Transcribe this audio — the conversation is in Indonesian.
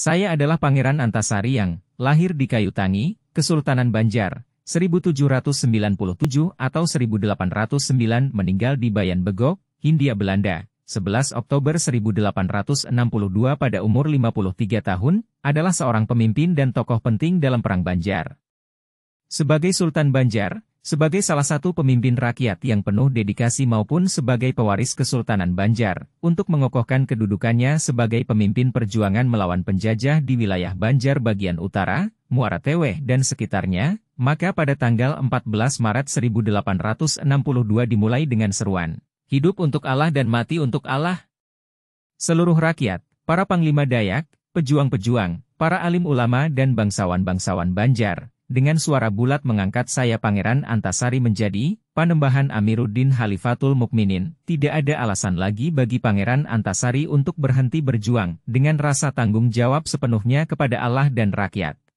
Saya adalah Pangeran Antasari yang lahir di Kayutangi, Kesultanan Banjar, 1797 atau 1809 meninggal di Bayan Begok, Hindia Belanda, 11 Oktober 1862 pada umur 53 tahun, adalah seorang pemimpin dan tokoh penting dalam Perang Banjar. Sebagai Sultan Banjar, sebagai salah satu pemimpin rakyat yang penuh dedikasi maupun sebagai pewaris Kesultanan Banjar, untuk mengokohkan kedudukannya sebagai pemimpin perjuangan melawan penjajah di wilayah Banjar bagian utara, Muara Teweh dan sekitarnya, maka pada tanggal 14 Maret 1862 dimulai dengan seruan, Hidup untuk Allah dan mati untuk Allah. Seluruh rakyat, para panglima Dayak, pejuang-pejuang, para alim ulama dan bangsawan-bangsawan Banjar, dengan suara bulat mengangkat saya Pangeran Antasari menjadi panembahan Amiruddin Halifatul Mukminin. Tidak ada alasan lagi bagi Pangeran Antasari untuk berhenti berjuang dengan rasa tanggung jawab sepenuhnya kepada Allah dan rakyat.